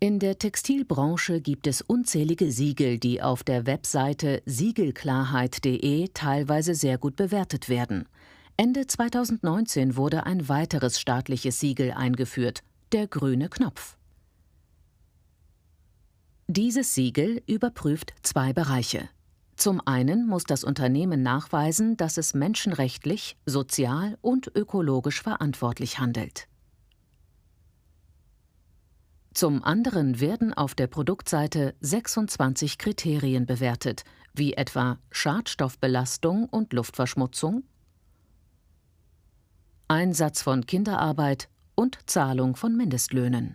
In der Textilbranche gibt es unzählige Siegel, die auf der Webseite siegelklarheit.de teilweise sehr gut bewertet werden. Ende 2019 wurde ein weiteres staatliches Siegel eingeführt, der grüne Knopf. Dieses Siegel überprüft zwei Bereiche. Zum einen muss das Unternehmen nachweisen, dass es menschenrechtlich, sozial und ökologisch verantwortlich handelt. Zum anderen werden auf der Produktseite 26 Kriterien bewertet, wie etwa Schadstoffbelastung und Luftverschmutzung, Einsatz von Kinderarbeit und Zahlung von Mindestlöhnen.